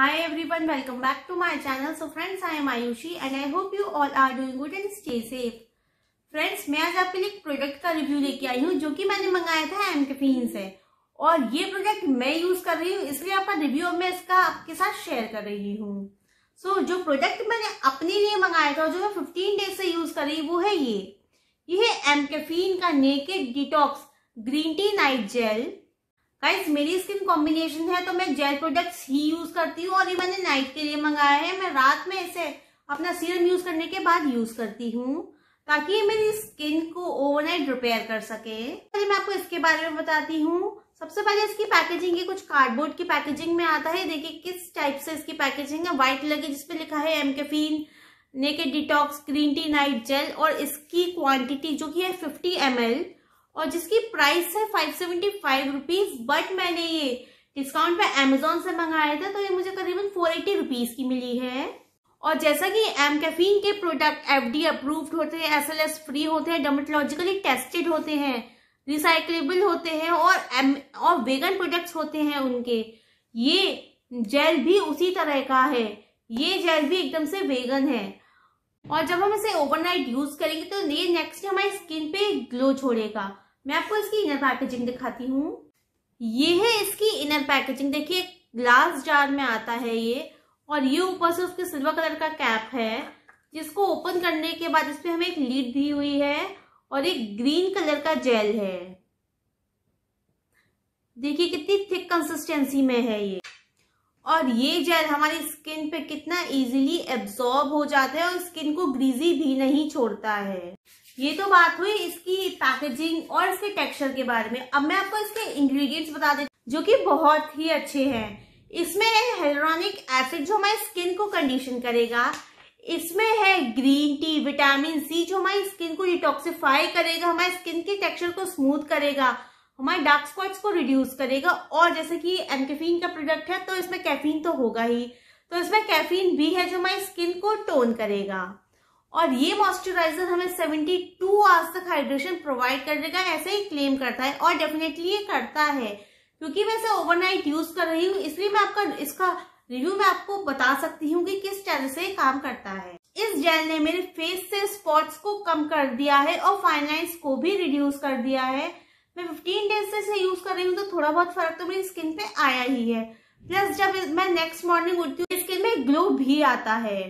Hi everyone, welcome back to my channel. So friends, I am Ayushi and I hope you all are doing good and stay safe. Friends मैं आज आपके लिए एक product का review लेके आई हूँ जो कि मैंने मंगाया था एम कैफीन से और ये प्रोडक्ट मैं यूज कर रही हूँ इसलिए आपका रिव्यू मैं इसका आपके साथ शेयर कर रही हूँ सो so, जो प्रोडक्ट मैंने अपने लिए मंगाया था जो मैं फिफ्टीन डेज से यूज कर रही वो है ये ये है एम कैफीन का naked detox green tea night gel guys मेरी स्किन कॉम्बिनेशन है तो मैं जेल प्रोडक्ट्स ही यूज करती हूँ और ये मैंने नाइट के लिए मंगाया है मैं रात में इसे अपना सीरम यूज करने के बाद यूज करती हूँ ताकि ये मेरी स्किन को ओवरनाइट रिपेयर कर सके पहले मैं आपको इसके बारे में बताती हूँ सबसे पहले इसकी पैकेजिंग ये कुछ कार्डबोर्ड की पैकेजिंग में आता है देखिए किस टाइप से इसकी पैकेजिंग है व्हाइट लगे जिसपे लिखा है M caffeine naked detox green tea night gel और इसकी क्वांटिटी जो कि है 50 एम और जिसकी प्राइस है five seventy five rupees but मैंने ये डिस्काउंट पे अमेजोन से मंगाया था तो ये मुझे करीबन फोर एटी रुपीज की मिली है और जैसा कि एम कैफीन के प्रोडक्ट एफ डी अप्रूव्ड होते हैं एस एल एस फ्री होते हैं डोमेटोलॉजिकली टेस्टेड होते हैं रिसाइकलेबल होते हैं और एम और वेगन प्रोडक्ट्स होते हैं उनके ये जेल भी उसी तरह का है ये जेल भी एकदम से वेगन है और जब हम इसे ओवरनाइट यूज करेंगे तो ये नेक्स्ट हमारी स्किन पे ग्लो छोड़ेगा मैं आपको इसकी इनर पैकेजिंग दिखाती हूँ ये है इसकी इनर पैकेजिंग देखिए ग्लास जार में आता है ये और ये ऊपर से उसके सिल्वर कलर का कैप है जिसको ओपन करने के बाद इसमें हमें एक लीड दी हुई है और एक ग्रीन कलर का जेल है देखिए कितनी थिक कंसिस्टेंसी में है ये और ये जेल हमारी स्किन पे कितना इजीली एब्जॉर्ब हो जाता है और स्किन को ग्रीजी भी नहीं छोड़ता है ये तो बात हुई इसकी पैकेजिंग और इसके टेक्सचर के बारे में अब मैं आपको इसके इंग्रेडिएंट्स बता देती जो कि बहुत ही अच्छे हैं इसमें है हेलोरॉनिक एसिड जो हमारी स्किन को कंडीशन करेगा इसमें है ग्रीन टी विटामिन सी जो हमारी स्किन को डिटॉक्सिफाई करेगा हमारी स्किन के टेक्सचर को स्मूथ करेगा हमारे डार्क स्पॉट्स को रिड्यूस करेगा और जैसे कि एनकेफीन का प्रोडक्ट है तो इसमें कैफीन तो होगा ही तो इसमें कैफीन भी है जो हमारी स्किन को टोन करेगा और ये मॉइस्चराइजर हमें 72 आवर्स तक हाइड्रेशन प्रोवाइड कर देगा ऐसे ही क्लेम करता है और डेफिनेटली ये करता है क्योंकि मैं इसे ओवरनाइट यूज कर रही हूँ इसलिए मैं आपका इसका रिव्यू मैं आपको बता सकती हूँ कि किस तरह से काम करता है इस जेल ने मेरे फेस से स्पॉट्स को कम कर दिया है और फाइन लाइन्स को भी रिड्यूस कर दिया है मैं फिफ्टीन डेज से इसे यूज कर रही हूँ तो थोड़ा बहुत फर्क तो मेरी स्किन पे आया ही है प्लस जब मैं नेक्स्ट मॉर्निंग उठती हूँ स्किन में ग्लो भी आता है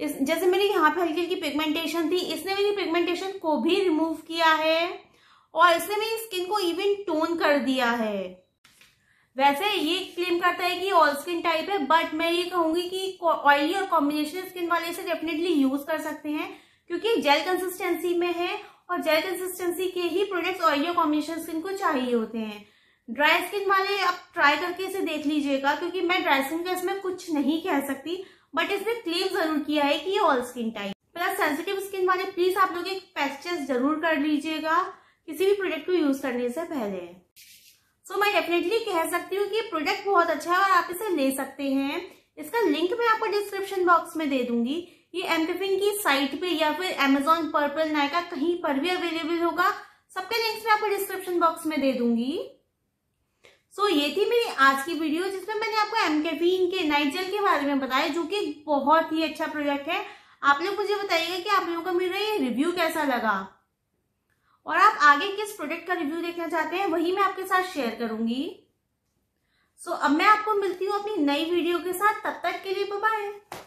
इस जैसे मेरी यहाँ पे हल्की हल्की पिगमेंटेशन थी इसने मेरी पिगमेंटेशन को भी रिमूव किया है और इसने मेरी स्किन को इवन टोन कर दिया है वैसे ये क्लेम करता है कि ऑल स्किन टाइप है बट मैं ये कहूंगी कि ऑयली और कॉम्बिनेशन स्किन वाले इसे डेफिनेटली यूज कर सकते हैं क्योंकि जेल कंसिस्टेंसी में है और जेल कंसिस्टेंसी के ही प्रोडक्ट्स ऑयली और कॉम्बिनेशन स्किन को चाहिए होते हैं ड्राई स्किन वाले आप ट्राई करके इसे देख लीजिएगा क्योंकि मैं ड्राई स्किन का इसमें कुछ नहीं कह सकती बट इसने क्लेम जरूर किया है कि ये all skin type plus sensitive skin वाले प्लीज आप लोग एक पैचेस जरूर कर लीजिएगा किसी भी प्रोडक्ट को यूज करने से पहले सो so, मैं डेफिनेटली कह सकती हूँ कि प्रोडक्ट बहुत अच्छा है और आप इसे ले सकते हैं इसका लिंक मैं आपको डिस्क्रिप्शन बॉक्स में दे दूंगी ये एमपिफिन की साइट पे या फिर अमेजोन पर्पल नायका कहीं पर भी अवेलेबल होगा सबके लिंक्स मैं आपको डिस्क्रिप्शन बॉक्स में दे दूंगी सो so, ये थी मेरी आज की वीडियो जिसमें मैंने आपको एम कैफीन के नाइजल के बारे में बताया जो कि बहुत ही अच्छा प्रोडक्ट है आप लोग मुझे बताइएगा कि आप लोगों का मेरा ये रिव्यू कैसा लगा और आप आगे किस प्रोडक्ट का रिव्यू देखना चाहते हैं वही मैं आपके साथ शेयर करूंगी सो so, अब मैं आपको मिलती हूँ अपनी नई वीडियो के साथ तब तक के लिए बाय